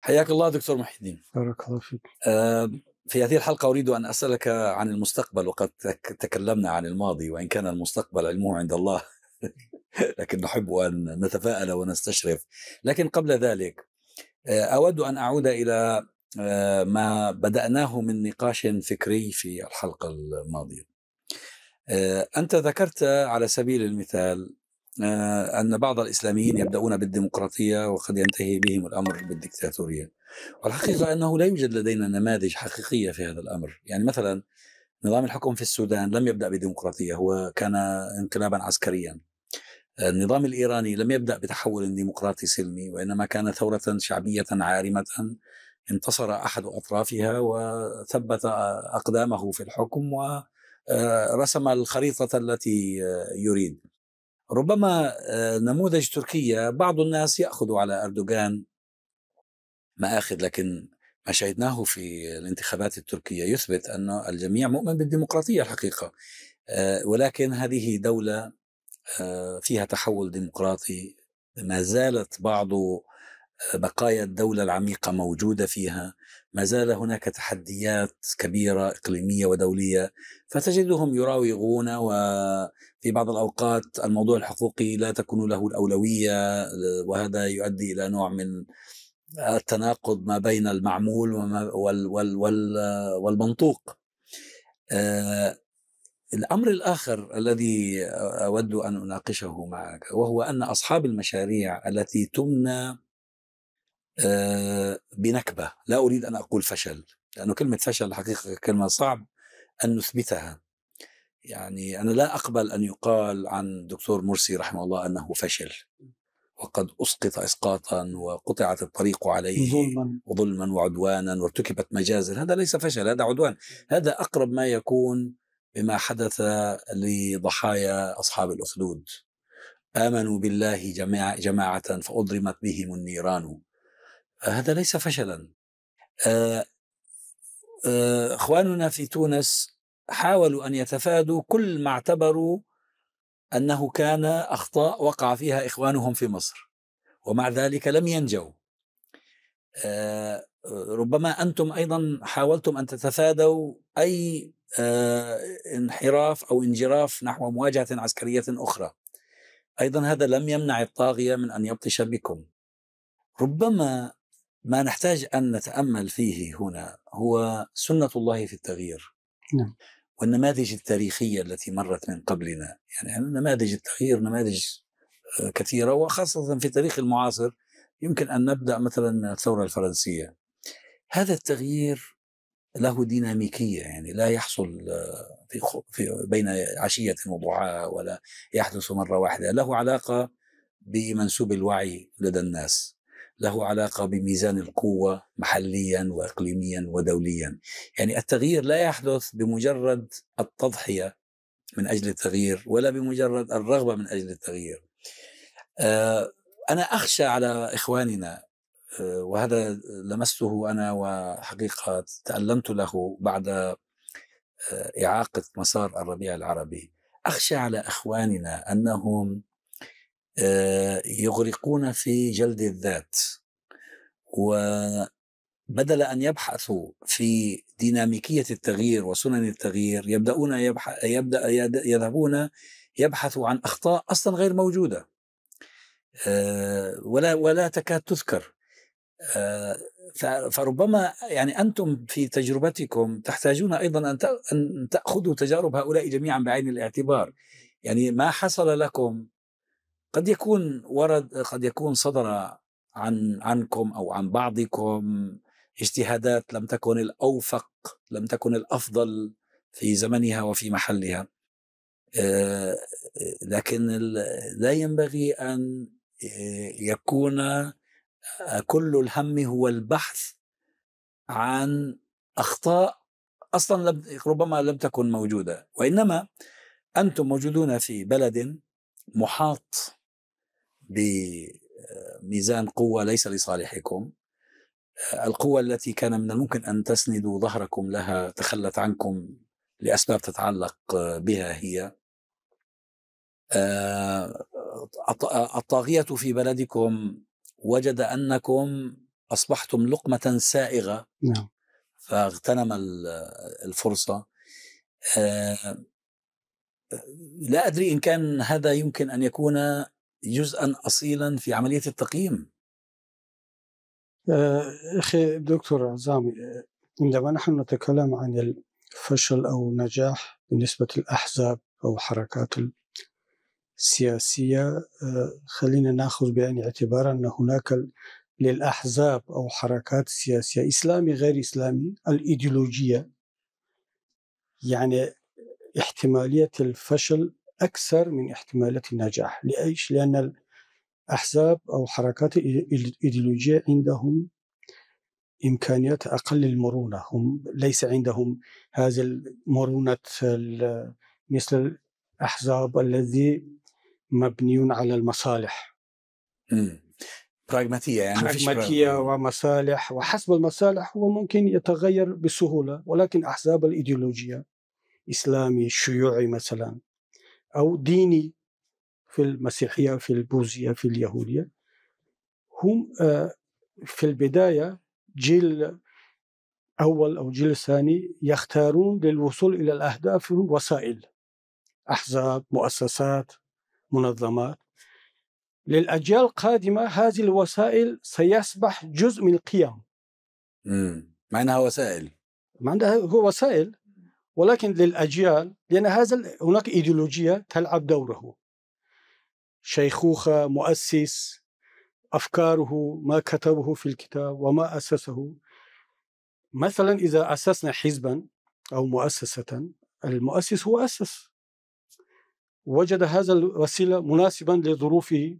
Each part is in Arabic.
حياك الله دكتور محي الدين بارك الله فيك في هذه الحلقة أريد أن أسألك عن المستقبل وقد تكلمنا عن الماضي وإن كان المستقبل علمه عند الله لكن نحب أن نتفائل ونستشرف لكن قبل ذلك آه، أود أن أعود إلى آه، ما بدأناه من نقاش فكري في الحلقة الماضية آه، أنت ذكرت على سبيل المثال آه، أن بعض الإسلاميين يبدأون بالديمقراطية وقد ينتهي بهم الأمر بالديكتاتورية والحقيقة أنه لا يوجد لدينا نماذج حقيقية في هذا الأمر يعني مثلا نظام الحكم في السودان لم يبدأ بديمقراطية هو كان انقلابا عسكريا النظام الإيراني لم يبدأ بتحول ديمقراطي سلمي وإنما كان ثورة شعبية عارمة انتصر أحد أطرافها وثبت أقدامه في الحكم ورسم آه، الخريطة التي يريد ربما آه، نموذج تركيا بعض الناس ياخذوا على اردوغان مآخذ لكن ما شاهدناه في الانتخابات التركيه يثبت ان الجميع مؤمن بالديمقراطيه الحقيقه آه، ولكن هذه دوله آه، فيها تحول ديمقراطي ما زالت بعض بقايا الدوله العميقه موجوده فيها ما زال هناك تحديات كبيرة إقليمية ودولية فتجدهم يراوغون وفي بعض الأوقات الموضوع الحقوقي لا تكون له الأولوية وهذا يؤدي إلى نوع من التناقض ما بين المعمول والمنطوق آه، الأمر الآخر الذي أود أن أناقشه معك وهو أن أصحاب المشاريع التي تمنى آه، بنكبه لا اريد ان اقول فشل لانه كلمه فشل حقيقه كلمه صعب ان نثبتها يعني انا لا اقبل ان يقال عن دكتور مرسي رحمه الله انه فشل وقد اسقط اسقاطا وقطعت الطريق عليه ظلما وظلما وعدوانا وارتكبت مجازر هذا ليس فشل هذا عدوان هذا اقرب ما يكون بما حدث لضحايا اصحاب الاخدود امنوا بالله جماعه فاضرمت بهم النيران هذا ليس فشلا آه، آه، اخواننا في تونس حاولوا ان يتفادوا كل ما اعتبروا انه كان اخطاء وقع فيها اخوانهم في مصر ومع ذلك لم ينجوا آه، ربما انتم ايضا حاولتم ان تتفادوا اي انحراف او انجراف نحو مواجهه عسكريه اخرى ايضا هذا لم يمنع الطاغيه من ان يبطش بكم ربما ما نحتاج أن نتأمل فيه هنا هو سنة الله في التغيير نعم. والنماذج التاريخية التي مرت من قبلنا يعني نماذج التغيير نماذج آه، كثيرة وخاصة في التاريخ المعاصر يمكن أن نبدأ مثلا من الثورة الفرنسية هذا التغيير له ديناميكية يعني لا يحصل آه، في, في بين عشية وضحاها ولا يحدث مرة واحدة له علاقة بمنسوب الوعي لدى الناس له علاقه بميزان القوه محليا واقليميا ودوليا يعني التغيير لا يحدث بمجرد التضحيه من اجل التغيير ولا بمجرد الرغبه من اجل التغيير آه، انا اخشى على اخواننا آه، وهذا لمسته انا وحقيقه تالمت له بعد آه، اعاقه مسار الربيع العربي اخشى على اخواننا انهم آه، يغرقون في جلد الذات وبدل ان يبحثوا في ديناميكيه التغيير وسنن التغيير يبداون يبحث يبدا يذهبون يبحثوا عن اخطاء اصلا غير موجوده آه، ولا ولا تكاد تذكر آه، فربما يعني انتم في تجربتكم تحتاجون ايضا ان تاخذوا تجارب هؤلاء جميعا بعين الاعتبار يعني ما حصل لكم قد يكون ورد قد يكون صدر عن عنكم او عن بعضكم اجتهادات لم تكن الاوفق لم تكن الافضل في زمنها وفي محلها آه، لكن لا ينبغي ان آه، يكون آه، كل الهم هو البحث عن اخطاء اصلا ربما لم تكن موجوده وانما انتم موجودون في بلد محاط بميزان قوة ليس لصالحكم آه، القوة التي كان من الممكن أن تسندوا ظهركم لها تخلت عنكم لأسباب تتعلق آه، بها هي آه، الطاغية في بلدكم وجد أنكم أصبحتم لقمة سائغة نعم. فاغتنم الفرصة لا أدري إن كان هذا يمكن أن يكون جزءا أصيلا في عملية التقييم آه، أخي دكتور عزامي آه، عندما نحن نتكلم عن الفشل أو النجاح بالنسبة للأحزاب أو حركات السياسية آه، خلينا نأخذ بعين الاعتبار أن هناك للأحزاب أو حركات سياسية إسلامي غير إسلامي الإيديولوجية يعني احتمالية الفشل اكثر من احتمالات النجاح لايش؟ لان الاحزاب او حركات الايديولوجيه عندهم امكانيات اقل المرونه هم ليس عندهم هذا المرونه مثل الاحزاب الذي مبنيون على المصالح براغماتيه يعني براغماتيه ومصالح وحسب المصالح هو ممكن يتغير بسهوله ولكن احزاب الايديولوجيه اسلامي شيوعي مثلا أو ديني في المسيحية في البوذية في اليهودية هم آه، في البداية جيل أول أو جيل ثاني يختارون للوصول إلى الأهداف وسائل أحزاب مؤسسات منظمات للأجيال القادمة هذه الوسائل سيصبح جزء من القيم معناها وسائل معناها هو وسائل ولكن للأجيال لأن هذا هناك إيديولوجية تلعب دوره شيخوخة مؤسس أفكاره ما كتبه في الكتاب وما أسسه مثلا إذا أسسنا حزبا أو مؤسسة المؤسس هو أسس وجد هذا الوسيلة مناسبا لظروفه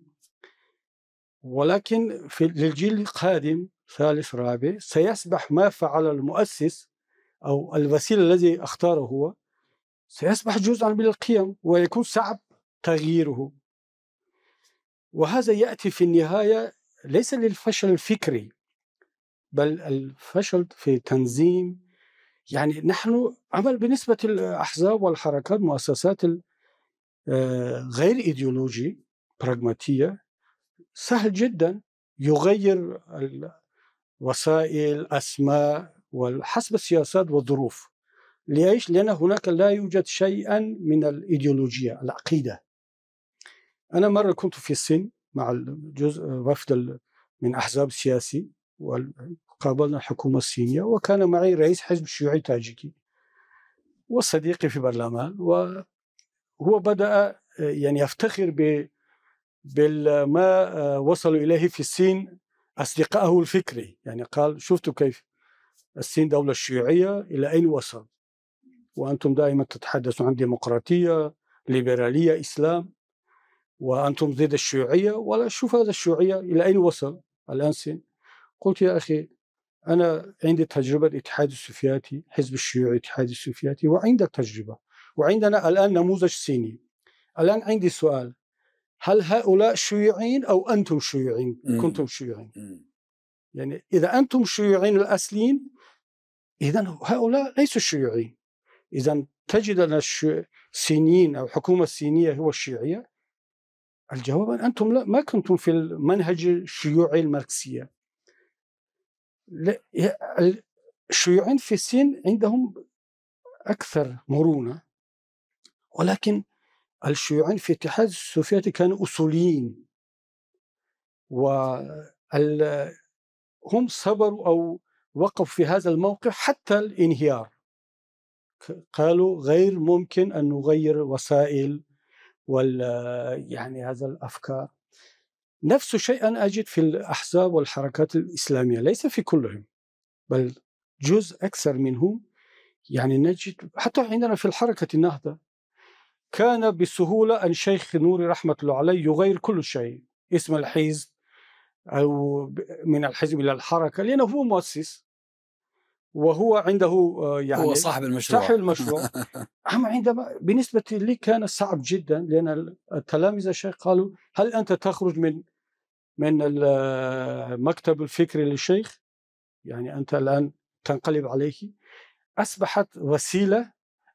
ولكن في للجيل القادم ثالث رابع سيسبح ما فعل المؤسس أو الوسيلة الذي اختاره هو سيصبح جزءا من القيم ويكون صعب تغييره وهذا يأتي في النهاية ليس للفشل الفكري بل الفشل في تنظيم يعني نحن عمل بالنسبة للأحزاب والحركات مؤسسات آه، غير إيديولوجي براغماتية سهل جدا يغير الوسائل أسماء وحسب السياسات والظروف ليش؟ لأن هناك لا يوجد شيئا من الإيديولوجية العقيدة أنا مرة كنت في الصين مع الجزء وفد من أحزاب سياسي وقابلنا الحكومة الصينية وكان معي رئيس حزب شيوعي تاجيكي وصديقي في البرلمان وهو بدأ يعني يفتخر ب بالما وصلوا إليه في الصين أصدقائه الفكري يعني قال شفتوا كيف الصين دولة شيوعية إلى أين وصل وأنتم دائما تتحدثون عن ديمقراطية ليبرالية إسلام وأنتم ضد الشيوعية ولا أشوف هذا الشيوعية إلى أين وصل الآن سين؟ قلت يا أخي أنا عندي تجربة الاتحاد السوفياتي، حزب الشيوعي الاتحاد السوفياتي وعند تجربة وعندنا الآن نموذج صيني الآن عندي سؤال هل هؤلاء شيوعيين أو أنتم شيوعيين كنتم شيوعيين يعني إذا أنتم شيوعيين الأصليين إذا هؤلاء ليسوا شيوعيين إذا تجد أن الصينيين أو الحكومة الصينية هو الشيوعيه الجواب أن أنتم لا ما كنتم في المنهج الشيوعي الماركسية الشيوعيين في الصين عندهم أكثر مرونة ولكن الشيوعيين في الاتحاد السوفيتي كانوا أصوليين و هم صبروا أو وقفوا في هذا الموقف حتى الانهيار قالوا غير ممكن أن نغير وسائل ولا يعني هذا الأفكار نفس الشيء أنا أجد في الأحزاب والحركات الإسلامية ليس في كلهم بل جزء أكثر منهم يعني نجد حتى عندنا في الحركة النهضة كان بسهولة أن شيخ نوري رحمة الله عليه يغير كل شيء اسم الحزب أو من الحزب إلى الحركة لأنه هو مؤسس وهو عنده آه، يعني هو صاحب المشروع صاحب المشروع أما عندما بالنسبة لي كان صعب جدا لأن التلاميذ الشيخ قالوا هل أنت تخرج من من المكتب آه، الفكري للشيخ يعني أنت الآن تنقلب عليه أصبحت وسيلة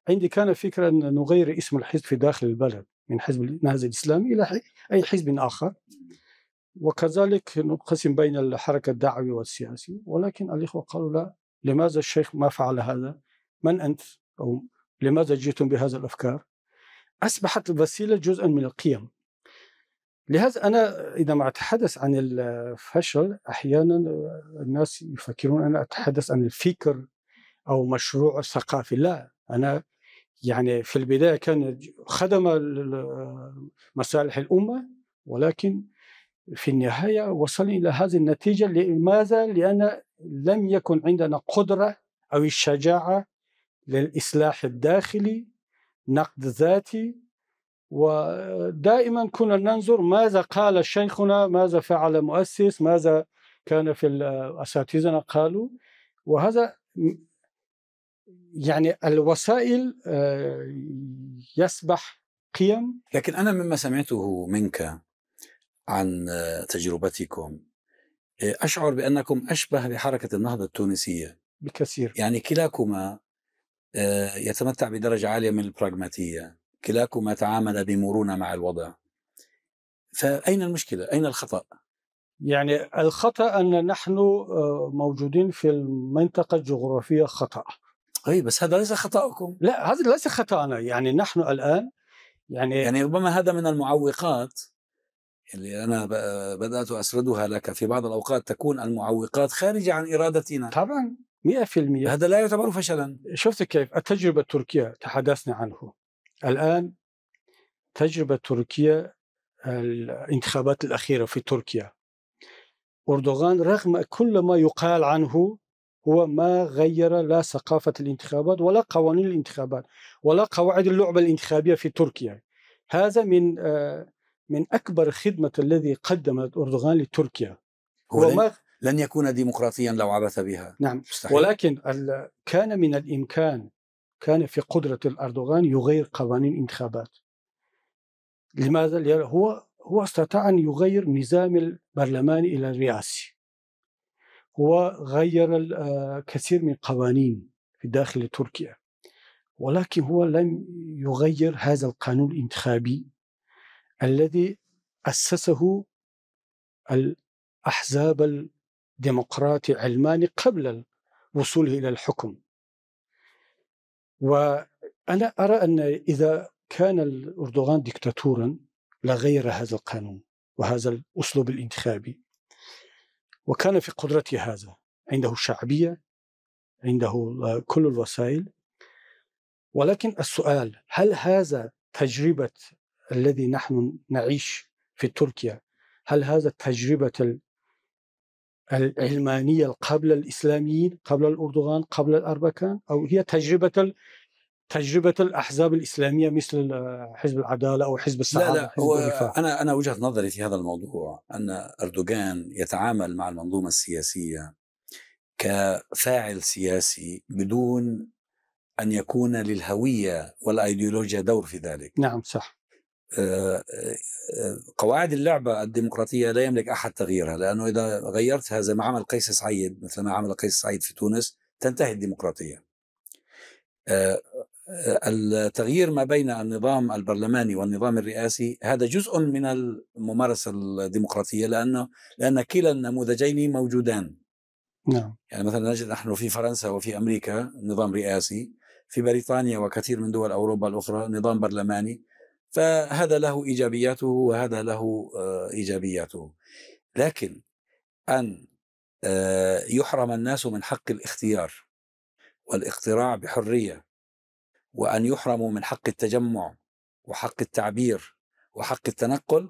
عندي كان فكرة أن نغير اسم الحزب في داخل البلد من حزب النهضة الإسلامي إلى أي حزب آخر وكذلك نقسم بين الحركة الدعوي والسياسي ولكن الإخوة قالوا لا لماذا الشيخ ما فعل هذا من أنت أو لماذا جئتم بهذا الأفكار أصبحت الوسيلة جزءا من القيم لهذا أنا عندما أتحدث عن الفشل أحيانا الناس يفكرون أنا أتحدث عن الفكر أو مشروع ثقافي لا أنا يعني في البداية كان خدم مصالح الأمة ولكن في النهاية وصلنا إلى هذه النتيجة لماذا؟ لأن لم يكن عندنا قدرة أو الشجاعة للإصلاح الداخلي نقد ذاتي ودائما كنا ننظر ماذا قال شيخنا ماذا فعل مؤسس ماذا كان في أساتذتنا قالوا وهذا يعني الوسائل آه، يسبح قيم لكن أنا مما سمعته منك عن تجربتكم آه، أشعر بأنكم أشبه بحركة النهضة التونسية بكثير يعني كلاكما آه، يتمتع بدرجة عالية من البراغماتية كلاكما تعامل بمرونة مع الوضع فأين المشكلة؟ أين الخطأ؟ يعني الخطأ أن نحن آه، موجودين في المنطقة الجغرافية خطأ أي طيب، بس هذا ليس خطأكم لا هذا ليس خطأنا يعني نحن الآن يعني يعني ربما هذا من المعوقات اللي أنا بدأت أسردها لك في بعض الأوقات تكون المعوقات خارجة عن إرادتنا طبعا 100% هذا لا يعتبر فشلا شفت كيف التجربة التركية تحدثنا عنه الآن تجربة تركيا الانتخابات الأخيرة في تركيا أردوغان رغم كل ما يقال عنه هو ما غير لا ثقافة الانتخابات ولا قوانين الانتخابات ولا قواعد اللعبة الانتخابية في تركيا هذا من آه، من أكبر خدمة الذي قدمت أردوغان لتركيا هو لن, لن يكون ديمقراطيا لو عبث بها نعم مستحيل. ولكن كان من الإمكان كان في قدرة الأردوغان يغير قوانين الانتخابات لماذا؟ هو هو استطاع أن يغير نظام البرلمان إلى الرئاسي هو غير آه، كثير من قوانين في داخل تركيا ولكن هو لم يغير هذا القانون الانتخابي الذي أسسه الأحزاب الديمقراطي علماني قبل وصوله إلى الحكم وأنا أرى أن إذا كان الأردوغان دكتاتورا لغير هذا القانون وهذا الأسلوب الانتخابي وكان في قدرته هذا عنده شعبية عنده كل الوسائل ولكن السؤال هل هذا تجربة الذي نحن نعيش في تركيا هل هذا تجربة العلمانية قبل الإسلاميين قبل الأردوغان قبل الأربكان أو هي تجربة تجربة الأحزاب الإسلامية مثل حزب العدالة أو حزب السعادة لا لا هو أنا أنا وجهة نظري في هذا الموضوع أن أردوغان يتعامل مع المنظومة السياسية كفاعل سياسي بدون أن يكون للهوية والأيديولوجيا دور في ذلك نعم صح آه، آه، آه، قواعد اللعبة الديمقراطية لا يملك أحد تغييرها لأنه إذا غيرتها زي ما عمل قيس سعيد مثل ما عمل قيس سعيد في تونس تنتهي الديمقراطية التغيير ما بين النظام البرلماني والنظام الرئاسي هذا جزء من الممارسة الديمقراطية لأنه لأن كلا النموذجين موجودان نعم يعني مثلا نجد نحن في فرنسا وفي أمريكا نظام رئاسي في بريطانيا وكثير من دول أوروبا الأخرى نظام برلماني فهذا له إيجابياته وهذا له آه، إيجابياته لكن أن آه، يحرم الناس من حق الاختيار والاقتراع بحرية وأن يحرموا من حق التجمع وحق التعبير وحق التنقل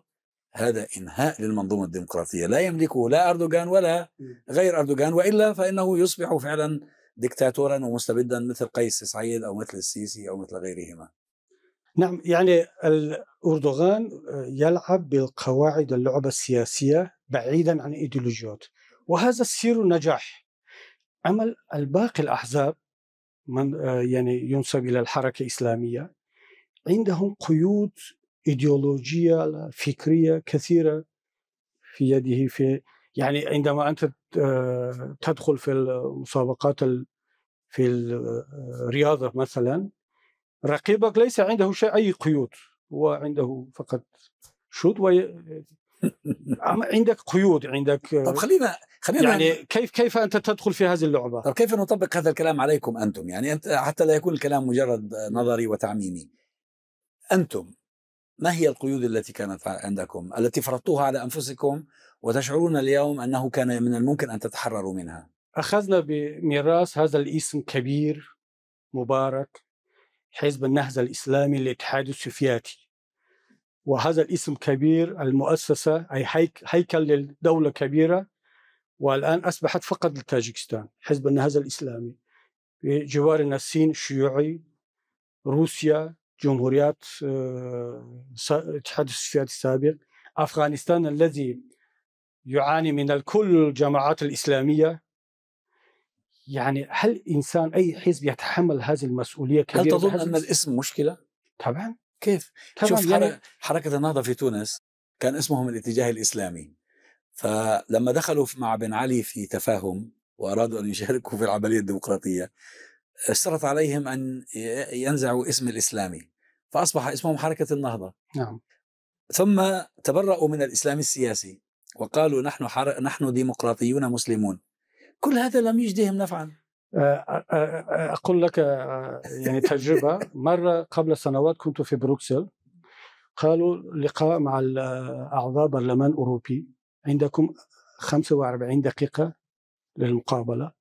هذا إنهاء للمنظومة الديمقراطية لا يملكه لا أردوغان ولا غير أردوغان وإلا فإنه يصبح فعلا دكتاتورا ومستبدا مثل قيس سعيد أو مثل السيسي أو مثل غيرهما نعم يعني أردوغان آه، يلعب بالقواعد اللعبة السياسية بعيدا عن إيديولوجيات وهذا السير نجاح عمل الباقي الأحزاب من آه، يعني ينسب إلى الحركة الإسلامية عندهم قيود إيديولوجية فكرية كثيرة في يده في يعني عندما أنت آه، تدخل في المسابقات في الرياضة مثلا رقيبك ليس عنده شيء أي قيود هو عنده فقط شوت وي... عندك قيود عندك طب خلينا خلينا يعني كيف كيف انت تدخل في هذه اللعبه؟ طب كيف نطبق هذا الكلام عليكم انتم؟ يعني انت حتى لا يكون الكلام مجرد نظري وتعميمي. انتم ما هي القيود التي كانت عندكم التي فرضتوها على انفسكم وتشعرون اليوم انه كان من الممكن ان تتحرروا منها؟ اخذنا بميراث هذا الاسم كبير مبارك حزب النهضة الإسلامي للاتحاد السوفياتي وهذا الاسم كبير المؤسسة أي هيكل للدولة كبيرة والآن أصبحت فقط لتاجكستان حزب النهضة الإسلامي بجوارنا الصين الشيوعي روسيا جمهوريات آه، الاتحاد السوفياتي السابق أفغانستان الذي يعاني من الكل الجماعات الإسلامية يعني هل انسان اي حزب يتحمل هذه المسؤوليه كبيره هل تظن ان الاسم مشكله؟ طبعا كيف؟ طبعا شوف يعني... حركه النهضه في تونس كان اسمهم الاتجاه الاسلامي فلما دخلوا مع بن علي في تفاهم وارادوا ان يشاركوا في العمليه الديمقراطيه اشترط عليهم ان ينزعوا اسم الاسلامي فاصبح اسمهم حركه النهضه نعم ثم تبرأوا من الاسلام السياسي وقالوا نحن حر... نحن ديمقراطيون مسلمون كل هذا لم يجدهم نفعا آه، آه، آه، أقول لك يعني تجربة مرة قبل سنوات كنت في بروكسل قالوا لقاء مع أعضاء برلمان أوروبي عندكم 45 دقيقة للمقابلة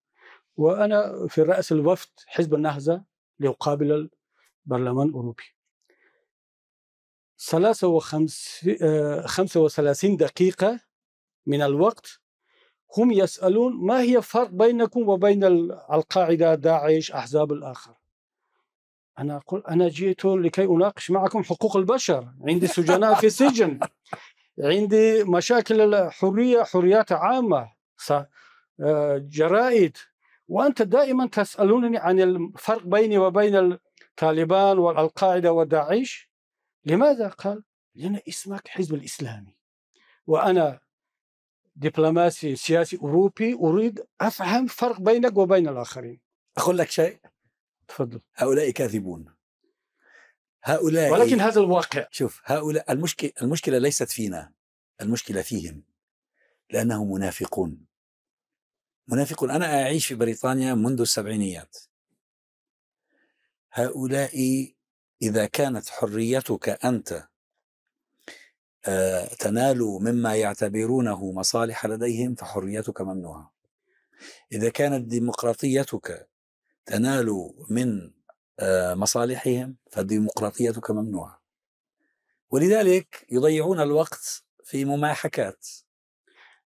وأنا في رأس الوفد حزب النهزة لأقابل البرلمان الأوروبي 35 دقيقة من الوقت هم يسألون ما هي الفرق بينكم وبين القاعدة داعش أحزاب الآخر أنا أقول أنا جئت لكي أناقش معكم حقوق البشر عندي سجناء في السجن عندي مشاكل الحرية حريات عامة آه، جرائد وأنت دائما تسألونني عن الفرق بيني وبين الطالبان والقاعدة وداعش لماذا قال لأن اسمك حزب الإسلامي وأنا دبلوماسي سياسي أوروبي أريد أفهم فرق بينك وبين الآخرين أقول لك شيء تفضل هؤلاء كاذبون هؤلاء ولكن هذا الواقع شوف هؤلاء المشكلة المشكلة ليست فينا المشكلة فيهم لأنهم منافقون منافقون أنا أعيش في بريطانيا منذ السبعينيات هؤلاء إذا كانت حريتك أنت آه، تنالوا مما يعتبرونه مصالح لديهم فحريتك ممنوعة إذا كانت ديمقراطيتك تنال من آه، مصالحهم فديمقراطيتك ممنوعة ولذلك يضيعون الوقت في مماحكات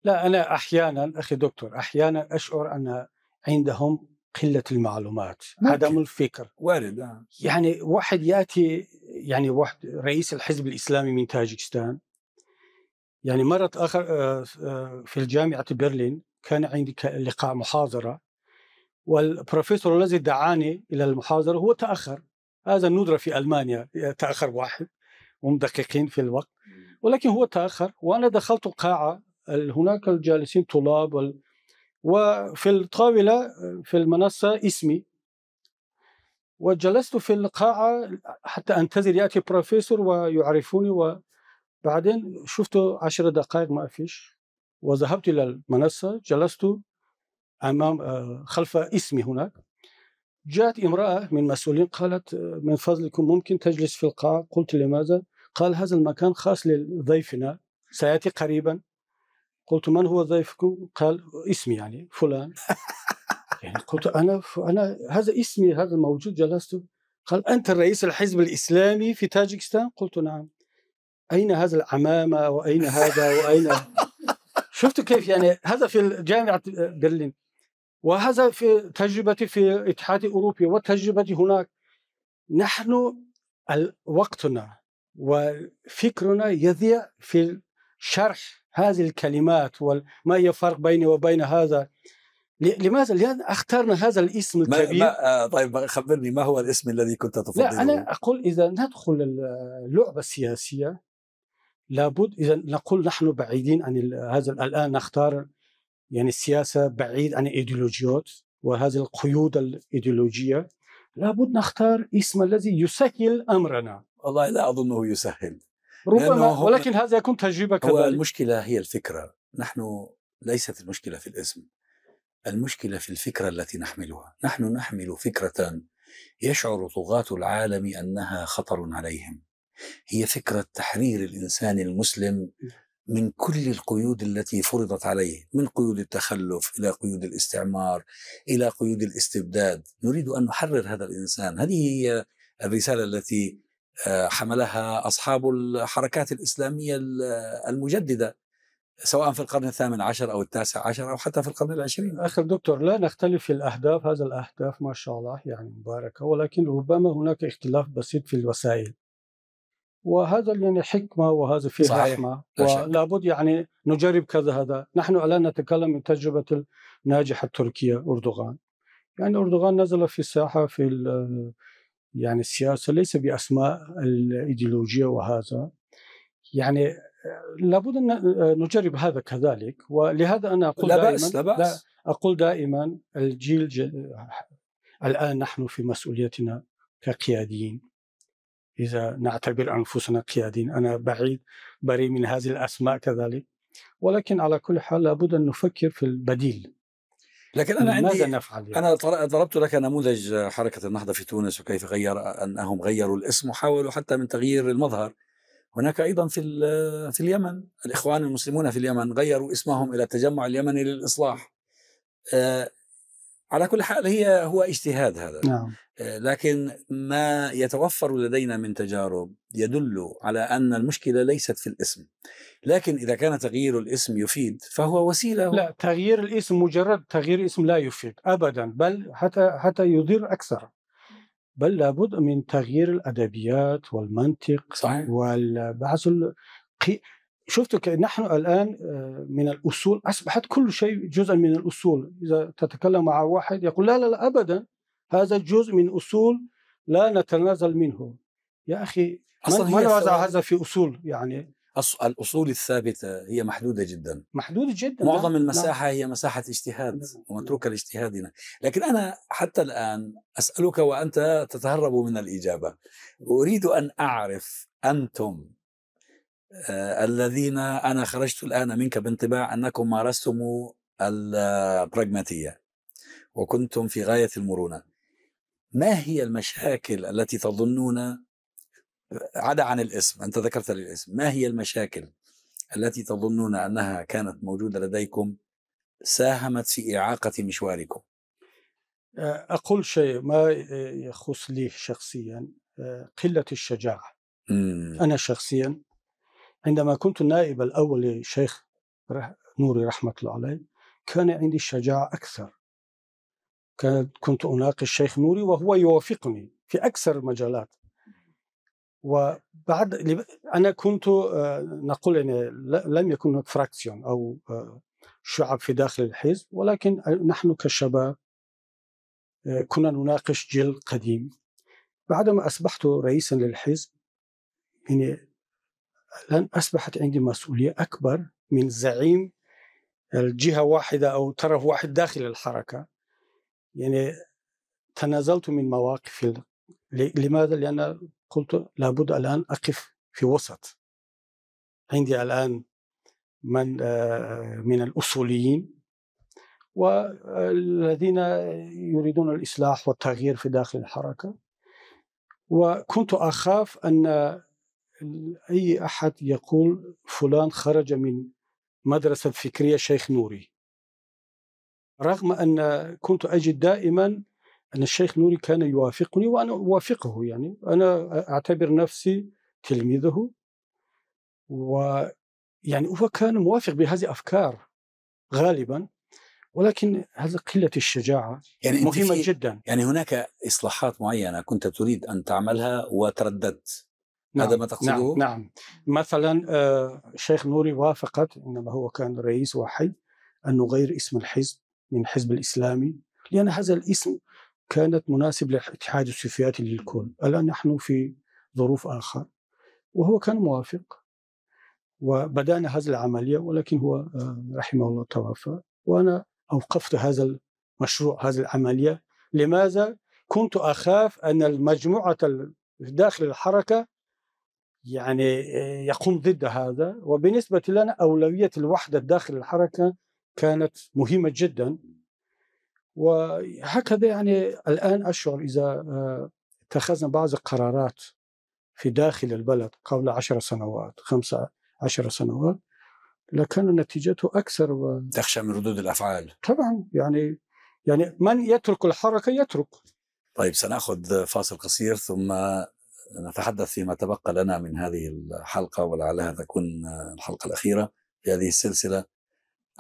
لا أنا أحيانا أخي دكتور أحيانا أشعر أن عندهم قلة المعلومات ممكن. عدم الفكر وارد آه، يعني واحد يأتي يعني واحد رئيس الحزب الإسلامي من تاجكستان يعني مرة آخر آه، آه، في الجامعة برلين كان عندي لقاء محاضرة والبروفيسور الذي دعاني إلى المحاضرة هو تأخر هذا الندرة في ألمانيا آه، تأخر واحد هم دقيقين في الوقت ولكن هو تأخر وأنا دخلت القاعة هناك الجالسين طلاب وال... وفي الطاولة في المنصة اسمي وجلست في القاعة حتى أنتظر يأتي بروفيسور ويعرفوني وبعدين شفت عشر دقائق ما فيش وذهبت إلى المنصة جلست أمام آه، خلف اسمي هناك جاءت امرأة من مسؤولين قالت آه، من فضلكم ممكن تجلس في القاعة قلت لماذا قال هذا المكان خاص لضيفنا سيأتي قريبا قلت من هو ضيفكم قال اسمي يعني فلان يعني قلت انا انا هذا اسمي هذا الموجود جلست قال انت الرئيس الحزب الاسلامي في تاجكستان قلت نعم اين هذا العمامه واين هذا واين شفت كيف يعني هذا في جامعه برلين وهذا في تجربتي في الاتحاد الاوروبي وتجربتي هناك نحن وقتنا وفكرنا يضيع في شرح هذه الكلمات وما هي الفرق بيني وبين هذا لماذا لهذا اخترنا هذا الاسم الكبير ما ما آه، طيب خبرني ما هو الاسم الذي كنت تفضله لا انا اقول اذا ندخل اللعبه السياسيه لابد اذا نقول نحن بعيدين عن هذا الان نختار يعني السياسه بعيد عن الايديولوجيات وهذه القيود الايديولوجيه لابد نختار اسم الذي يسهل امرنا والله لا اظنه يسهل ربما ولكن هذا يكون تجربه كذلك هو المشكله هي الفكره نحن ليست المشكله في الاسم المشكلة في الفكرة التي نحملها نحن نحمل فكرة يشعر طغاة العالم أنها خطر عليهم هي فكرة تحرير الإنسان المسلم من كل القيود التي فرضت عليه من قيود التخلف إلى قيود الاستعمار إلى قيود الاستبداد نريد أن نحرر هذا الإنسان هذه هي الرسالة التي آه، حملها أصحاب الحركات الإسلامية المجددة سواء في القرن الثامن عشر أو التاسع عشر أو حتى في القرن العشرين آخر دكتور لا نختلف في الأهداف هذا الأهداف ما شاء الله يعني مباركة ولكن ربما هناك اختلاف بسيط في الوسائل وهذا يعني حكمة وهذا فيه صحيح. رحمة ولا بد يعني نجرب كذا هذا نحن الآن نتكلم من تجربة الناجحة التركية أردوغان يعني أردوغان نزل في الساحة في يعني السياسة ليس بأسماء الإيديولوجية وهذا يعني لابد ان آه، نجرب هذا كذلك ولهذا انا اقول لا بأس دائما لا بأس لا اقول دائما الجيل ج... الان نحن في مسؤوليتنا كقياديين اذا نعتبر انفسنا قياديين انا بعيد بريء من هذه الاسماء كذلك ولكن على كل حال لابد ان نفكر في البديل لكن انا عندي ماذا نفعل يعني؟ انا ضربت لك نموذج حركه النهضه في تونس وكيف غير انهم غيروا الاسم وحاولوا حتى من تغيير المظهر هناك أيضا في, في اليمن الإخوان المسلمون في اليمن غيروا اسمهم إلى التجمع اليمني للإصلاح آه، على كل حال هي هو اجتهاد هذا نعم. آه، لكن ما يتوفر لدينا من تجارب يدل على أن المشكلة ليست في الاسم لكن إذا كان تغيير الاسم يفيد فهو وسيلة لا تغيير الاسم مجرد تغيير الاسم لا يفيد أبدا بل حتى حتى يضر أكثر بل لابد من تغيير الادبيات والمنطق صحيح والبعض القي... شفت نحن الان آه، من الاصول اصبحت كل شيء جزءا من الاصول اذا تتكلم مع واحد يقول لا لا لا ابدا هذا جزء من اصول لا نتنازل منه يا اخي من, من وضع هذا في اصول يعني الاصول الثابته هي محدوده جدا محدوده جدا معظم لا. المساحه لا. هي مساحه اجتهاد ومتروكه لاجتهادنا لكن انا حتى الان اسالك وانت تتهرب من الاجابه اريد ان اعرف انتم آه الذين انا خرجت الان منك بانطباع انكم مارستم البراغماتيه وكنتم في غايه المرونه ما هي المشاكل التي تظنون عدا عن الاسم أنت ذكرت الاسم ما هي المشاكل التي تظنون أنها كانت موجودة لديكم ساهمت في إعاقة مشواركم أقول شيء ما يخص لي شخصيا قلة الشجاعة مم. أنا شخصيا عندما كنت النائب الأول للشيخ نوري رحمة الله عليه كان عندي الشجاعة أكثر كنت أناقش الشيخ نوري وهو يوافقني في أكثر المجالات وبعد انا كنت آه، نقول يعني لم يكن هناك فراكسيون او آه، شعب في داخل الحزب ولكن آه، نحن كشباب كنا نناقش جيل قديم بعدما اصبحت رئيسا للحزب يعني لن اصبحت عندي مسؤوليه اكبر من زعيم الجهه واحده او طرف واحد داخل الحركه يعني تنازلت من مواقف لماذا؟ لأن قلت لابد الآن أقف في وسط عندي الآن من آه، من الأصوليين والذين يريدون الإصلاح والتغيير في داخل الحركة وكنت أخاف أن أي أحد يقول فلان خرج من مدرسة فكرية شيخ نوري رغم أن كنت أجد دائما أن الشيخ نوري كان يوافقني وأنا أوافقه يعني أنا أعتبر نفسي تلميذه و يعني هو كان موافق بهذه الأفكار غالبا ولكن هذا قلة الشجاعة يعني مهمة جدا يعني هناك إصلاحات معينة كنت تريد أن تعملها وترددت نعم هذا ما تقصده؟ نعم, نعم مثلا آه، الشيخ نوري وافقت إنما هو كان رئيس وحي أن نغير اسم الحزب من حزب الإسلامي لأن هذا الاسم كانت مناسب لاتحاد السوفياتي للكل الآن نحن في ظروف آخر وهو كان موافق وبدأنا هذه العملية ولكن هو آه، رحمه الله توفى وأنا أوقفت هذا المشروع هذه العملية لماذا؟ كنت أخاف أن المجموعة داخل الحركة يعني آه، يقوم ضد هذا وبالنسبة لنا أولوية الوحدة داخل الحركة كانت مهمة جدا وهكذا يعني الآن أشعر إذا آه، اتخذنا بعض القرارات في داخل البلد قبل عشر سنوات خمسة عشر سنوات لكان نتيجته أكثر و... تخشى من ردود الأفعال طبعا يعني يعني من يترك الحركة يترك طيب سنأخذ فاصل قصير ثم نتحدث فيما تبقى لنا من هذه الحلقة ولعلها تكون الحلقة الأخيرة في هذه السلسلة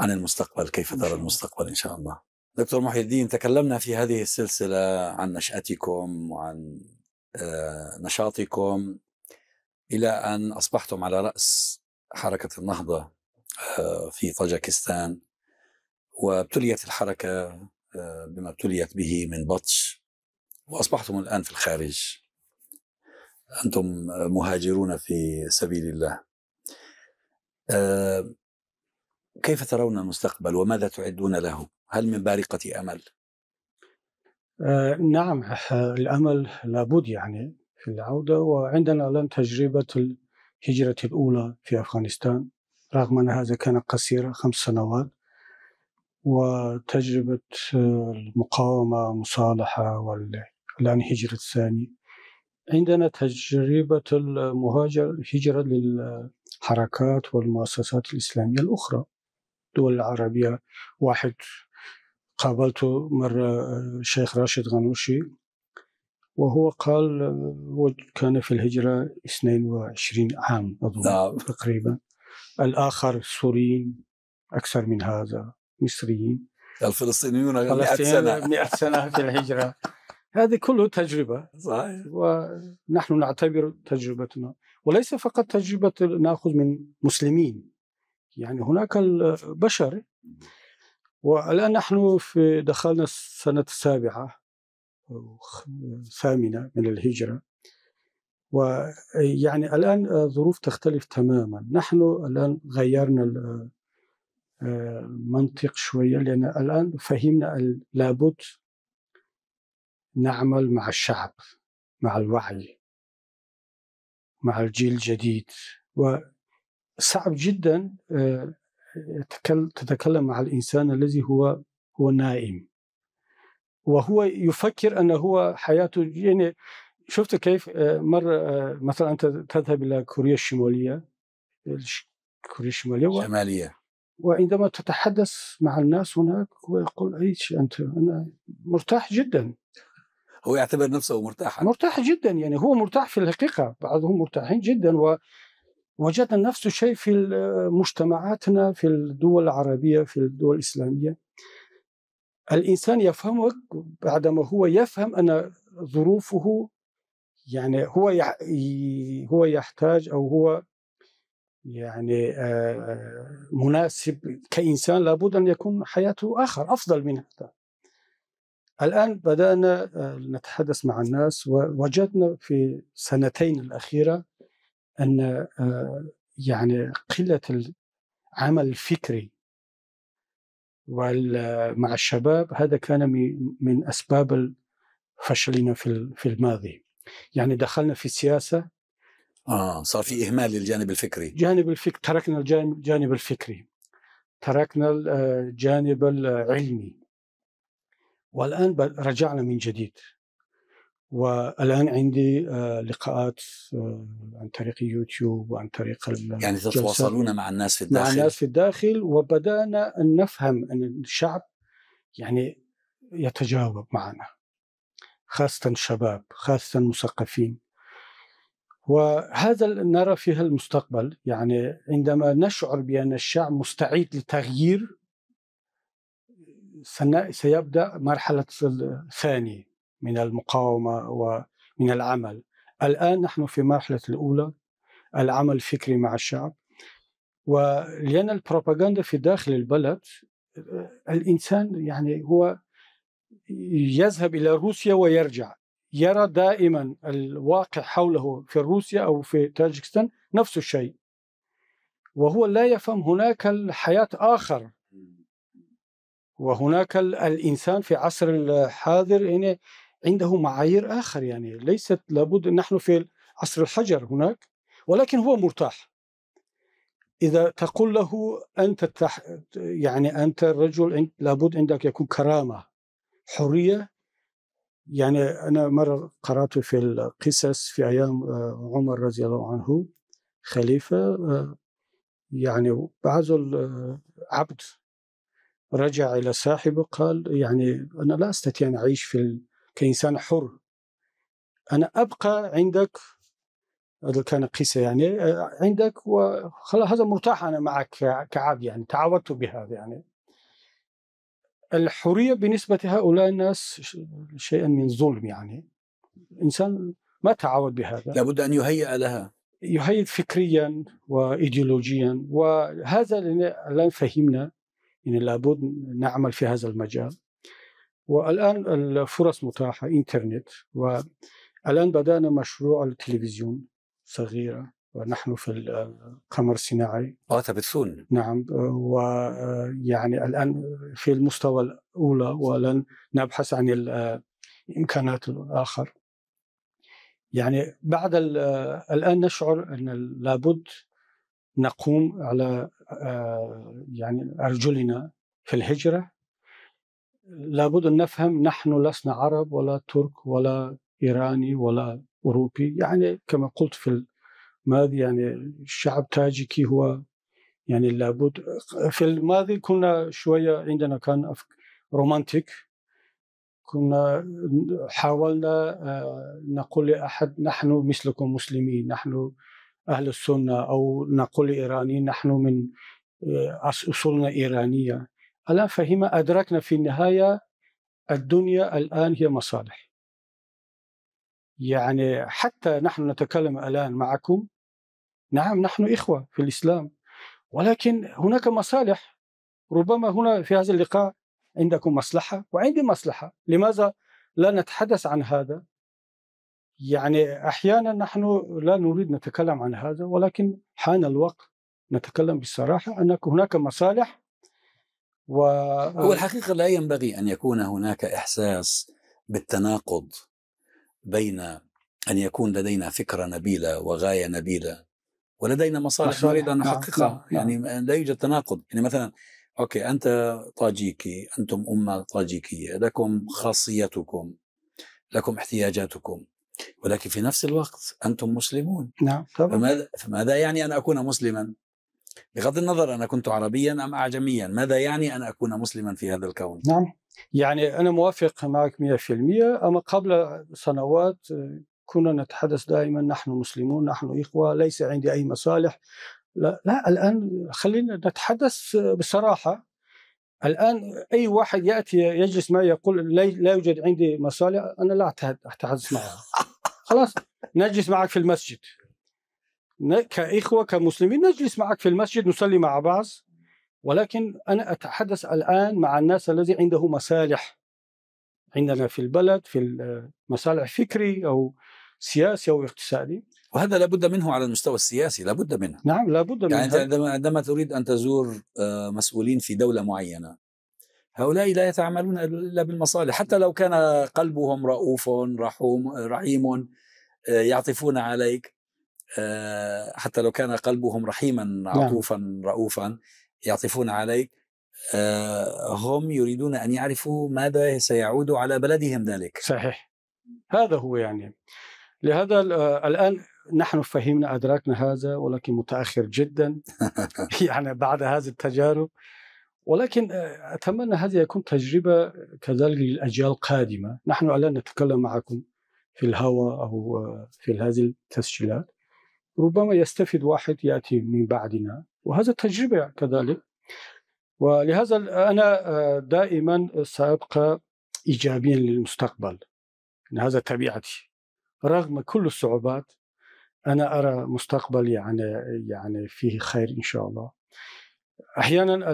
عن المستقبل كيف ترى المستقبل إن شاء الله دكتور محي الدين تكلمنا في هذه السلسلة عن نشأتكم وعن آه، نشاطكم إلى أن أصبحتم على رأس حركة النهضة آه، في طاجكستان وابتليت الحركة آه، بما ابتليت به من بطش وأصبحتم الآن في الخارج أنتم مهاجرون في سبيل الله كيف ترون المستقبل وماذا تعدون له هل من بارقة أمل آه نعم الأمل لابد يعني في العودة وعندنا الآن تجربة الهجرة الأولى في أفغانستان رغم أن هذا كان قصيرة خمس سنوات وتجربة آه، المقاومة مصالحة والآن هجرة الثانية عندنا تجربة المهاجر هجرة للحركات والمؤسسات الإسلامية الأخرى الدول العربية واحد قابلته مرة آه، الشيخ راشد غنوشي وهو قال آه، هو كان في الهجرة 22 عام أظن نعم. تقريبا الآخر سوريين أكثر من هذا مصريين الفلسطينيون 100 سنة 100 سنة في الهجرة هذه كله تجربة صحيح ونحن نعتبر تجربتنا وليس فقط تجربة نأخذ من مسلمين يعني هناك البشر والآن نحن في دخلنا السنة السابعة أو ثامنة من الهجرة ويعني الآن الظروف تختلف تماما نحن الآن غيرنا المنطق آه، شوية لأن الآن فهمنا لابد نعمل مع الشعب مع الوعي مع الجيل الجديد و صعب جدا آه، تتكلم مع الانسان الذي هو هو نائم وهو يفكر ان هو حياته يعني شفت كيف آه، مره آه، مثلا انت تذهب الى كوريا الشماليه كوريا الشماليه شماليه وعندما تتحدث مع الناس هناك هو يقول ايش انت انا مرتاح جدا هو يعتبر نفسه مرتاحا مرتاح جدا يعني هو مرتاح في الحقيقه بعضهم مرتاحين جدا و وجدنا نفس الشيء في مجتمعاتنا في الدول العربية في الدول الإسلامية الإنسان يفهمك بعدما هو يفهم أن ظروفه يعني هو هو يحتاج أو هو يعني آه، مناسب كإنسان لابد أن يكون حياته آخر أفضل من هذا الآن بدأنا آه، نتحدث مع الناس ووجدنا في سنتين الأخيرة ان آه، يعني قله العمل الفكري آه، مع الشباب هذا كان من اسباب فشلنا في في الماضي يعني دخلنا في السياسه اه صار في اهمال للجانب الفكري جانب الفكر تركنا الجانب الفكري تركنا الجانب آه، العلمي والان رجعنا من جديد والان عندي آه، لقاءات آه، عن طريق يوتيوب وعن طريق يعني تتواصلون مع الناس في الداخل مع الناس في الداخل وبدانا ان نفهم ان الشعب يعني يتجاوب معنا خاصه الشباب خاصه المثقفين وهذا نرى فيها المستقبل يعني عندما نشعر بان الشعب مستعد لتغيير سيبدا مرحله الثانيه من المقاومه ومن العمل الان نحن في مرحله الاولى العمل الفكري مع الشعب ولان البروباغندا في داخل البلد الانسان يعني هو يذهب الى روسيا ويرجع يرى دائما الواقع حوله في روسيا او في تاجكستان نفس الشيء وهو لا يفهم هناك الحياه اخر وهناك الانسان في عصر الحاضر يعني عنده معايير آخر يعني ليست لابد نحن في عصر الحجر هناك ولكن هو مرتاح إذا تقول له أنت تح... يعني أنت الرجل لابد عندك يكون كرامة حرية يعني أنا مرة قرأت في القصص في أيام آه، عمر رضي الله عنه خليفة آه، يعني بعض العبد آه، رجع إلى صاحبه قال يعني أنا لا أستطيع أن أعيش في كإنسان حر أنا أبقى عندك هذا كان قصة يعني عندك وخلاص هذا مرتاح أنا معك كعبد يعني تعودت بهذا يعني الحرية بالنسبة لهؤلاء الناس شيئا من ظلم يعني الإنسان ما تعود بهذا لابد أن يهيئ لها يهيئ فكريا وإيديولوجيا وهذا الآن فهمنا أن يعني لابد نعمل في هذا المجال والآن الفرص متاحة إنترنت والآن بدأنا مشروع التلفزيون صغيرة ونحن في القمر الصناعي اه تبثون نعم ويعني الان في المستوى الاولى ولن نبحث عن الامكانات الاخر يعني بعد الان نشعر ان لابد نقوم على آه، يعني ارجلنا في الهجره لابد أن نفهم نحن لسنا عرب ولا ترك ولا إيراني ولا أوروبي يعني كما قلت في الماضي يعني الشعب تاجيكي هو يعني لابد في الماضي كنا شوية عندنا كان رومانتيك كنا حاولنا آه، نقول لأحد نحن مثلكم مسلمين نحن أهل السنة أو نقول لإيراني نحن من آه، أصولنا إيرانية الآن فيما أدركنا في النهاية الدنيا الآن هي مصالح يعني حتى نحن نتكلم الآن معكم نعم نحن إخوة في الإسلام ولكن هناك مصالح ربما هنا في هذا اللقاء عندكم مصلحة وعندي مصلحة لماذا لا نتحدث عن هذا يعني أحيانا نحن لا نريد نتكلم عن هذا ولكن حان الوقت نتكلم بالصراحة أن هناك مصالح و... هو الحقيقة لا ينبغي أن يكون هناك إحساس بالتناقض بين أن يكون لدينا فكرة نبيلة وغاية نبيلة ولدينا مصالح نريد أن نحققها يعني لا يوجد تناقض يعني مثلا أوكي أنت طاجيكي أنتم أمة طاجيكية لكم خاصيتكم لكم احتياجاتكم ولكن في نفس الوقت أنتم مسلمون نعم طبعا. فماذا, فماذا يعني أن أكون مسلما بغض النظر أنا كنت عربيا أم أعجميا ماذا يعني أن أكون مسلما في هذا الكون نعم يعني أنا موافق معك 100% أما قبل سنوات آه، كنا نتحدث دائما نحن مسلمون نحن إخوة ليس عندي أي مصالح لا, لا الآن خلينا نتحدث آه، بصراحة الآن أي واحد يأتي يجلس معي يقول لا يوجد عندي مصالح أنا لا أتحدث معه خلاص نجلس معك في المسجد كإخوة كمسلمين نجلس معك في المسجد نصلي مع بعض ولكن أنا أتحدث الآن مع الناس الذي عنده مصالح عندنا في البلد في مصالح فكري أو سياسي أو اقتصادي وهذا لابد منه على المستوى السياسي لابد منه نعم لابد منه يعني عندما, عندما تريد أن تزور آه، مسؤولين في دولة معينة هؤلاء لا يتعاملون إلا بالمصالح حتى لو كان قلبهم رؤوف رحوم رحيم آه، يعطفون عليك آه، حتى لو كان قلبهم رحيما عطوفا نعم. رؤوفا يعطفون عليك آه، هم يريدون أن يعرفوا ماذا سيعود على بلدهم ذلك صحيح هذا هو يعني لهذا آه، الآن نحن فهمنا أدركنا هذا ولكن متأخر جدا يعني بعد هذه التجارب ولكن أتمنى هذه يكون تجربة كذلك للأجيال القادمة نحن الآن نتكلم معكم في الهواء أو في هذه التسجيلات ربما يستفيد واحد ياتي من بعدنا وهذا تجربه كذلك ولهذا انا آه، دائما سابقى ايجابيا للمستقبل هذا طبيعتي رغم كل الصعوبات انا ارى مستقبل يعني يعني فيه خير ان شاء الله احيانا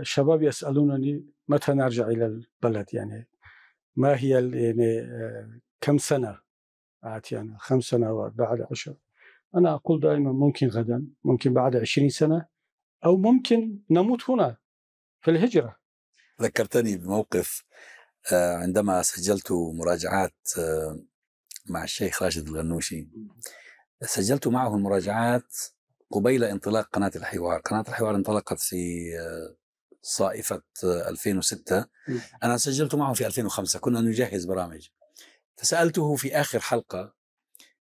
الشباب آه، يسالونني متى نرجع الى البلد يعني ما هي يعني آه، كم سنه يعني خمس سنوات بعد عشر أنا أقول دائما ممكن غدا ممكن بعد عشرين سنة أو ممكن نموت هنا في الهجرة ذكرتني بموقف آه، عندما سجلت مراجعات آه، مع الشيخ راشد الغنوشي سجلت معه المراجعات قبيل انطلاق قناة الحوار قناة الحوار انطلقت في آه، صائفة 2006 أنا سجلت معه في 2005 كنا نجهز برامج فسألته في آخر حلقة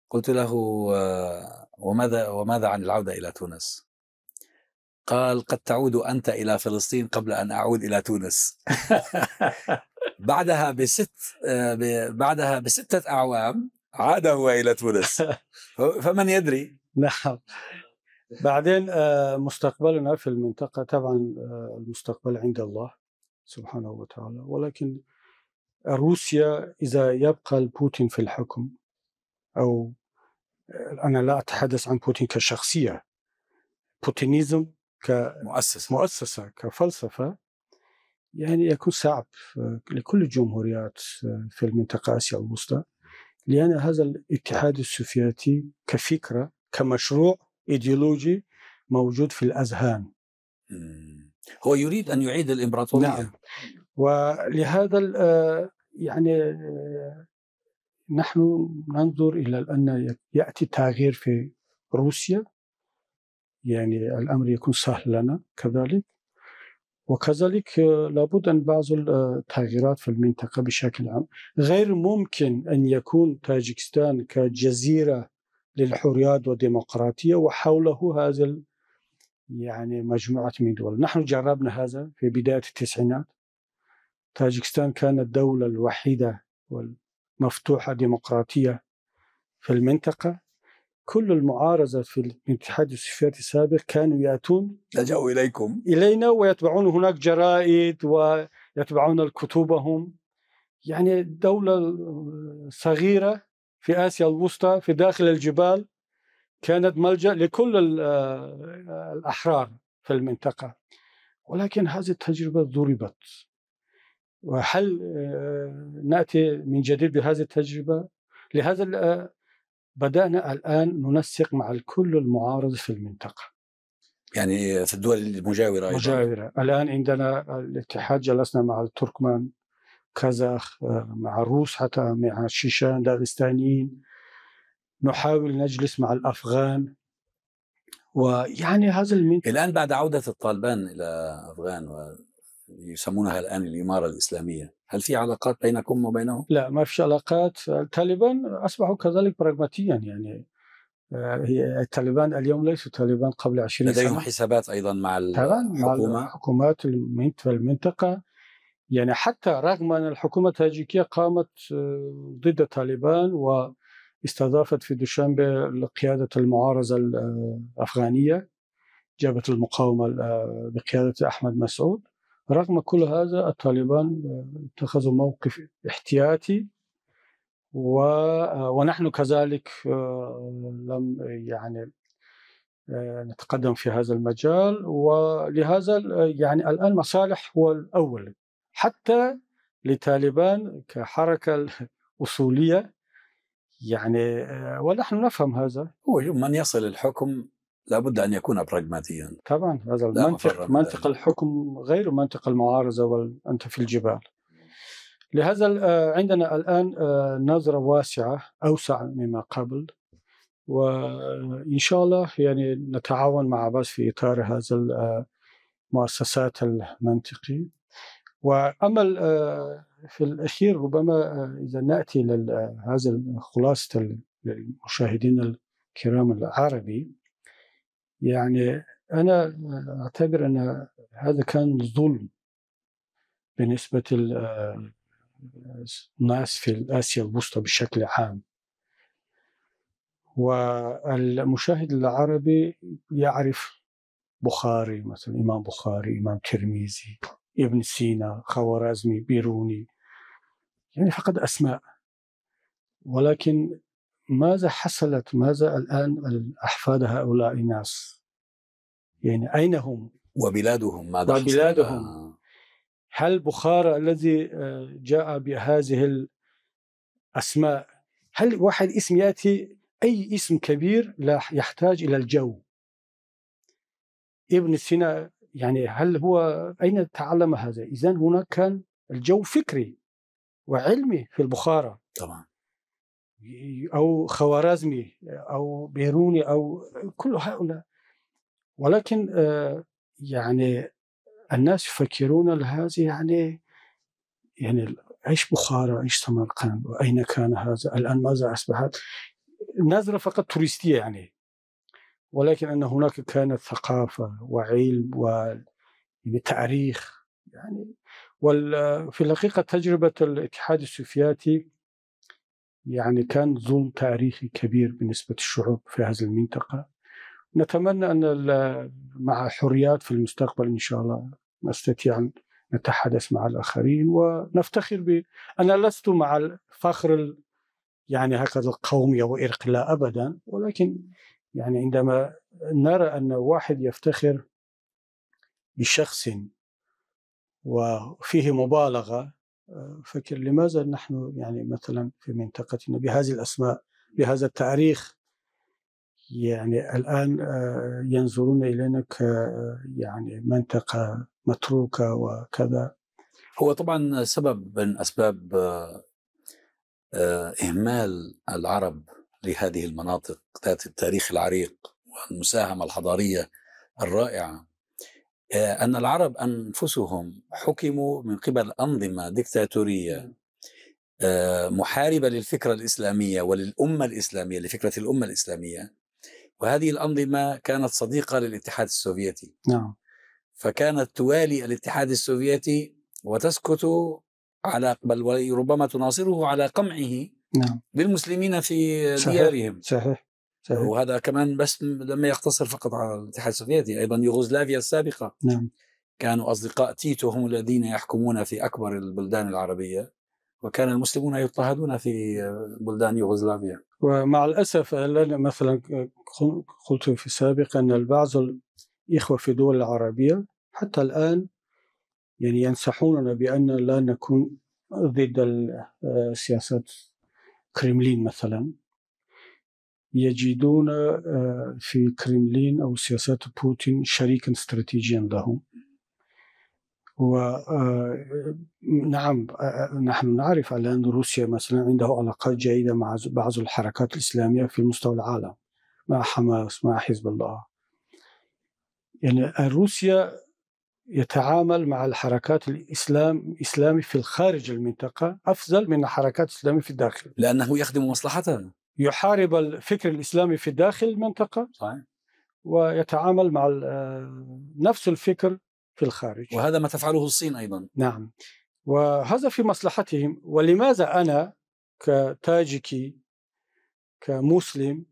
قلت له آه، وماذا وماذا عن العوده الى تونس؟ قال قد تعود انت الى فلسطين قبل ان اعود الى تونس. بعدها بست آه، بعدها بسته اعوام عاد هو الى تونس فمن يدري؟ نعم بعدين آه، مستقبلنا في المنطقة طبعا المستقبل عند الله سبحانه وتعالى ولكن روسيا إذا يبقى بوتين في الحكم أو أنا لا أتحدث عن بوتين كشخصية بوتينيزم كمؤسسة مؤسسة كفلسفة يعني يكون صعب لكل الجمهوريات في المنطقة آسيا الوسطى لأن هذا الاتحاد السوفيتي كفكرة كمشروع إيديولوجي موجود في الأذهان هو يريد أن يعيد الإمبراطورية نعم ولهذا آه، يعني نحن ننظر إلى أن يأتي تغيير في روسيا يعني الأمر يكون سهل لنا كذلك وكذلك آه، لابد أن بعض التغييرات في المنطقة بشكل عام غير ممكن أن يكون تاجكستان كجزيرة للحريات والديمقراطية وحوله هذا يعني مجموعة من دول نحن جربنا هذا في بداية التسعينات تاجكستان كانت الدولة الوحيدة وال مفتوحة ديمقراطية في المنطقة كل المعارضة في الاتحاد السوفيتي السابق كانوا يأتون لجأوا إليكم إلينا ويتبعون هناك جرائد ويتبعون كتبهم يعني دولة صغيرة في آسيا الوسطى في داخل الجبال كانت ملجأ لكل آه، الأحرار في المنطقة ولكن هذه التجربة ضربت وهل آه، ناتي من جديد بهذه التجربه؟ لهذا آه، بدانا الان ننسق مع الكل المعارض في المنطقه. يعني في الدول المجاوره ايضا مجاوره، الان عندنا الاتحاد جلسنا مع التركمان كازاخ آه، مع الروس حتى مع الشيشان داغستانيين نحاول نجلس مع الافغان ويعني هذا المنطقة الان بعد عوده الطالبان الى افغان و يسمونها الان الاماره الاسلاميه، هل في علاقات بينكم وبينهم؟ لا ما فيش علاقات، طالبان اصبحوا كذلك براغماتيا يعني آه، هي طالبان اليوم ليسوا طالبان قبل 20 سنه لديهم حسابات ايضا مع الحكومه مع في المنطقه يعني حتى رغم ان الحكومه التاجيكيه قامت آه، ضد طالبان واستضافت في دوشنبه قياده المعارضه الافغانيه آه، جابت المقاومه بقياده احمد مسعود رغم كل هذا الطالبان آه، اتخذوا موقف احتياطي و... آه، ونحن كذلك آه، لم يعني نتقدم في هذا المجال ولهذا يعني الان مصالح هو الاول حتى لطالبان كحركه اصوليه يعني ونحن نفهم هذا هو من يصل الحكم لابد ان يكون براغماتيا طبعا هذا المنطق منطق الحكم غير منطق المعارضه وانت في الجبال لهذا آه، عندنا الان آه، نظره واسعه اوسع مما قبل وان شاء الله يعني نتعاون مع بعض في اطار هذا المؤسسات آه، المنطقي واما في الاخير ربما اذا ناتي لهذا خلاصه المشاهدين الكرام العربي يعني انا اعتبر ان هذا كان ظلم بالنسبه للناس في اسيا الوسطى بشكل عام والمشاهد العربي يعرف بخاري مثلا امام بخاري امام ترمذي ابن سينا خوارزمي بيروني يعني فقد اسماء ولكن ماذا حصلت ماذا الآن أحفاد هؤلاء الناس يعني أين هم وبلادهم ماذا وبلادهم آه. هل بخارى الذي آه، جاء بهذه الأسماء هل واحد اسم يأتي أي اسم كبير لا يحتاج إلى الجو ابن سينا يعني هل هو أين تعلم هذا إذا هناك كان الجو فكري وعلمي في البخارى طبعا أو خوارزمي أو بيروني أو كل هؤلاء ولكن آه، يعني الناس يفكرون هذه يعني يعني عيش بخارى عيش سمرقند وأين كان هذا الآن ماذا أصبحت نظرة فقط توريستيه يعني ولكن أن هناك كانت ثقافة وعلم وتاريخ يعني, يعني. وفي الحقيقة تجربة الاتحاد السوفياتي يعني كان ظلم تاريخي كبير بالنسبة للشعوب في هذه المنطقة نتمنى أن مع حريات في المستقبل إن شاء الله نستطيع أن نتحدث مع الآخرين ونفتخر بي. أنا لست مع الفخر يعني هكذا القومي أو إرق لا أبدا ولكن يعني عندما نرى أن واحد يفتخر بشخص وفيه مبالغة فكر لماذا نحن يعني مثلا في منطقتنا بهذه الأسماء بهذا التاريخ يعني الآن آه، ينظرون إلينا ك آه، يعني منطقة متروكة وكذا هو طبعا سبب من أسباب آه، إهمال العرب لهذه المناطق ذات التاريخ العريق والمساهمة الحضارية الرائعة آه، أن العرب أنفسهم حكموا من قبل أنظمة دكتاتورية آه، محاربة للفكرة الإسلامية وللأمة الإسلامية لفكرة الأمة الإسلامية وهذه الأنظمة كانت صديقة للاتحاد السوفيتي نعم فكانت توالي الاتحاد السوفيتي وتسكت على بل وربما تناصره على قمعه نعم بالمسلمين في صحيح. ديارهم صحيح صحيح. وهذا كمان بس لما يقتصر فقط على الاتحاد السوفيتي ايضا يوغوسلافيا السابقه نعم كانوا اصدقاء تيتو هم الذين يحكمون في اكبر البلدان العربيه وكان المسلمون يضطهدون في بلدان يوغوسلافيا ومع الاسف مثلا قلت في السابق ان بعض الاخوه في الدول العربيه حتى الان يعني ينصحوننا بان لا نكون ضد السياسات آه، كريملين مثلا يجدون آه، في كريملين أو سياسات بوتين شريكا استراتيجيا لهم ونعم آه، آه، نحن نعرف أن روسيا مثلا عنده علاقات جيدة مع بعض الحركات الإسلامية في مستوى العالم مع حماس مع حزب الله يعني روسيا يتعامل مع الحركات الإسلام إسلامي في الخارج المنطقة أفضل من الحركات الإسلامية في الداخل لأنه يخدم مصلحته يحارب الفكر الاسلامي في داخل المنطقه صحيح. ويتعامل مع نفس الفكر في الخارج وهذا ما تفعله الصين ايضا نعم وهذا في مصلحتهم ولماذا انا كتاجكي كمسلم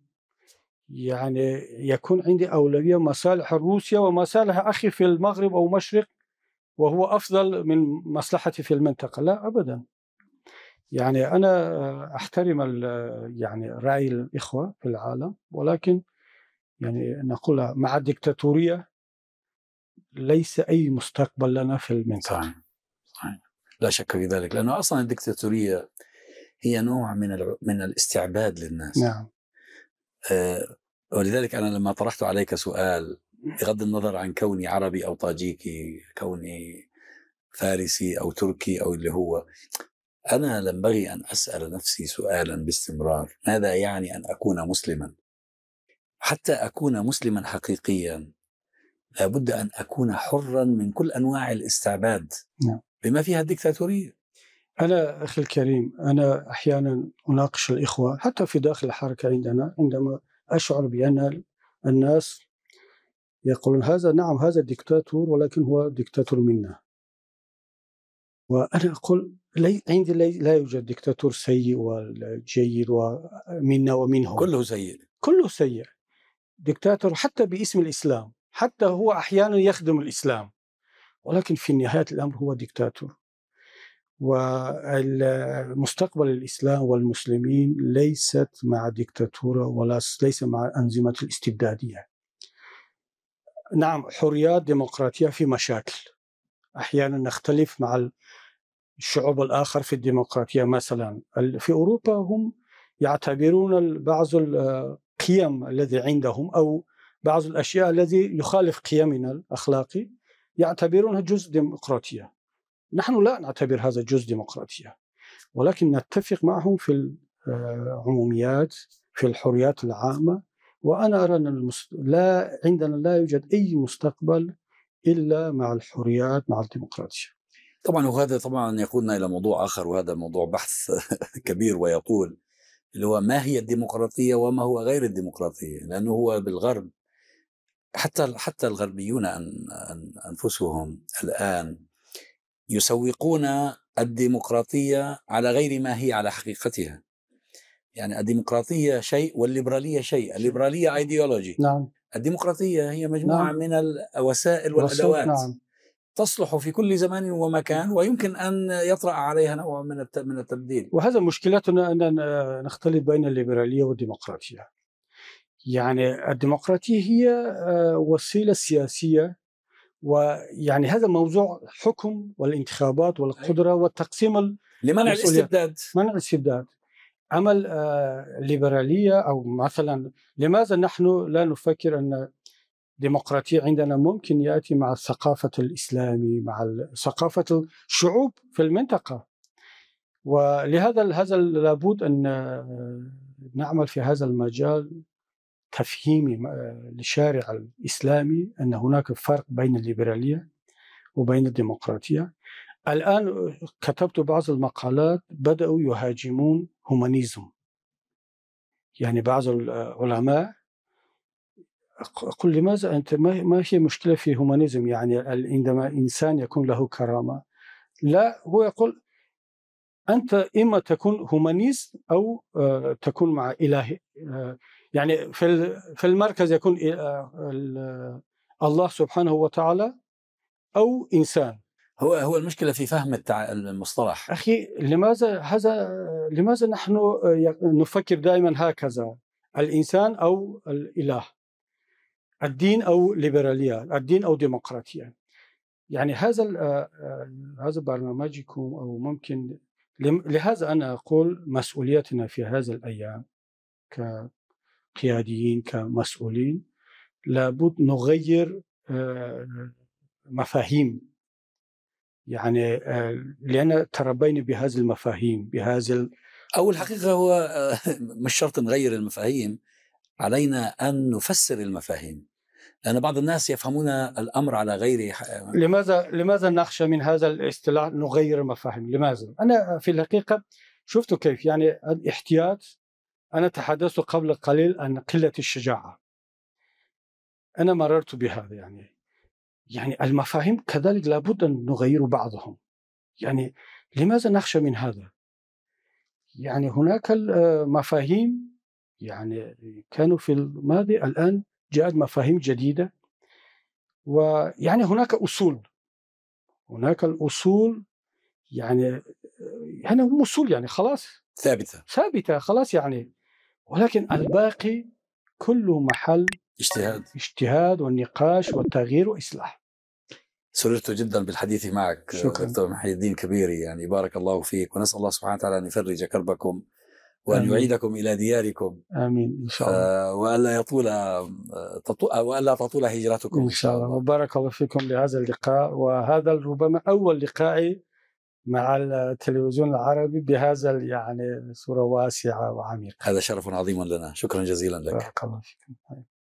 يعني يكون عندي اولويه مصالح روسيا ومصالح اخي في المغرب او مشرق وهو افضل من مصلحتي في المنطقه لا ابدا يعني انا احترم يعني راي الاخوه في العالم ولكن يعني نقول مع الدكتاتوريه ليس اي مستقبل لنا في المنطقه صحيح. صحيح. لا شك في ذلك لانه اصلا الدكتاتوريه هي نوع من من الاستعباد للناس نعم آه ولذلك انا لما طرحت عليك سؤال بغض النظر عن كوني عربي او طاجيكي كوني فارسي او تركي او اللي هو أنا ينبغي أن أسأل نفسي سؤالا باستمرار ماذا يعني أن أكون مسلما؟ حتى أكون مسلما حقيقيا لابد أن أكون حرا من كل أنواع الاستعباد نعم. بما فيها الدكتاتورية أنا أخي الكريم أنا أحيانا أناقش الإخوة حتى في داخل الحركة عندنا عندما أشعر بأن الناس يقولون هذا نعم هذا الدكتاتور ولكن هو دكتاتور منا وأنا أقول عندي لا يوجد دكتاتور سيء وجيد ومنا ومنهم كله سيء كله سيء دكتاتور حتى باسم الاسلام حتى هو احيانا يخدم الاسلام ولكن في نهايه الامر هو دكتاتور ومستقبل الاسلام والمسلمين ليست مع دكتاتوره ولا ليس مع انظمه الاستبداديه نعم حريات ديمقراطيه في مشاكل احيانا نختلف مع الشعوب الآخر في الديمقراطية مثلا في أوروبا هم يعتبرون بعض القيم الذي عندهم أو بعض الأشياء الذي يخالف قيمنا الأخلاقي يعتبرونها جزء ديمقراطية نحن لا نعتبر هذا جزء ديمقراطية ولكن نتفق معهم في العموميات آه، في الحريات العامة وأنا أرى أن المست... لا عندنا لا يوجد أي مستقبل إلا مع الحريات مع الديمقراطية طبعا وهذا طبعا يقودنا الى موضوع اخر وهذا موضوع بحث كبير ويقول اللي هو ما هي الديمقراطيه وما هو غير الديمقراطيه لانه هو بالغرب حتى حتى الغربيون انفسهم الان يسوقون الديمقراطيه على غير ما هي على حقيقتها يعني الديمقراطيه شيء والليبراليه شيء الليبراليه ايديولوجي نعم الديمقراطيه هي مجموعه نعم. من الوسائل والادوات نعم. تصلح في كل زمان ومكان ويمكن ان يطرا عليها نوع من من التبديل. وهذا مشكلتنا ان نختلط بين الليبراليه والديمقراطيه. يعني الديمقراطيه هي آه، وسيله سياسيه ويعني هذا موضوع حكم والانتخابات والقدره أيوة. والتقسيم لمنع الاستبداد منع الاستبداد اما آه، الليبراليه او مثلا لماذا نحن لا نفكر ان ديمقراطية عندنا ممكن يأتي مع الثقافة الإسلامي مع ثقافة الشعوب في المنطقة ولهذا هذا لابد أن آه، نعمل في هذا المجال تفهيمي آه، للشارع الإسلامي أن هناك فرق بين الليبرالية وبين الديمقراطية الآن آه، كتبت بعض المقالات بدأوا يهاجمون هومانيزم يعني بعض العلماء أقول لماذا أنت ما هي مشكلة في هومانيزم يعني عندما إنسان يكون له كرامة لا هو يقول أنت إما تكون هومانيز أو آه، تكون مع إله آه، يعني في في المركز يكون آه، الله سبحانه وتعالى أو إنسان هو هو المشكله في فهم المصطلح اخي لماذا هذا لماذا نحن نفكر دائما هكذا الانسان او الاله الدين او ليبراليه الدين او ديمقراطيه يعني هذا آه، آه، هذا برنامجكم او ممكن لهذا انا اقول مسؤوليتنا في هذه الايام كقياديين كمسؤولين لابد نغير آه، مفاهيم يعني لان تربينا بهذه المفاهيم بهذه او الحقيقه هو مش شرط نغير المفاهيم علينا أن نفسر المفاهيم لأن بعض الناس يفهمون الأمر على غير لماذا لماذا نخشى من هذا الاصطلاح نغير المفاهيم لماذا أنا في الحقيقة شفت كيف يعني الاحتياط أنا تحدثت قبل قليل عن قلة الشجاعة أنا مررت بهذا يعني يعني المفاهيم كذلك لابد أن نغير بعضهم يعني لماذا نخشى من هذا؟ يعني هناك المفاهيم يعني كانوا في الماضي الآن جاءت مفاهيم جديدة ويعني هناك أصول هناك الأصول يعني يعني هم أصول يعني خلاص ثابتة ثابتة خلاص يعني ولكن الباقي كله محل اجتهاد اجتهاد والنقاش والتغيير وإصلاح سررت جدا بالحديث معك شكرا دكتور محي الدين كبيري يعني بارك الله فيك ونسال الله سبحانه وتعالى ان يفرج كربكم وأن آمين. يعيدكم إلى دياركم آمين إن شاء آه، الله وألا يطول آه، تطو... آه، وألا تطول هجرتكم إن شاء الله وبارك الله فيكم لهذا اللقاء وهذا ربما أول لقائي مع التلفزيون العربي بهذا يعني صورة واسعة وعميقة هذا شرف عظيم لنا شكرا جزيلا لك بارك الله فيكم